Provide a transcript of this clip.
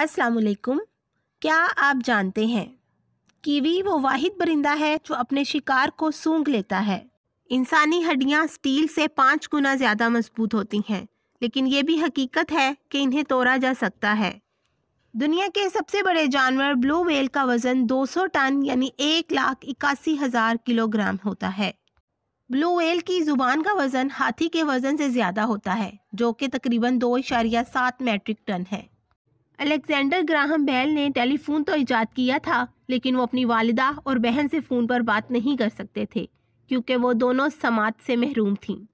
अस्सलाम वालेकुम क्या आप जानते हैं कीवी वो वाहिद परिंदा है जो अपने शिकार को सूंघ लेता है इंसानी हड्डियां स्टील से पाँच गुना ज़्यादा मजबूत होती हैं लेकिन ये भी हकीकत है कि इन्हें तोड़ा जा सकता है दुनिया के सबसे बड़े जानवर ब्लू वेल का वज़न 200 टन यानी एक लाख इक्यासी हज़ार किलोग्राम होता है ब्लू वेल की ज़ुबान का वज़न हाथी के वज़न से ज़्यादा होता है जो कि तकरीबन दो इशारिया सात मेट्रिक टन है अलेक्जेंडर ग्राहम बेल ने टेलीफोन तो ईजाद किया था लेकिन वो अपनी वालिदा और बहन से फ़ोन पर बात नहीं कर सकते थे क्योंकि वो दोनों समात से महरूम थीं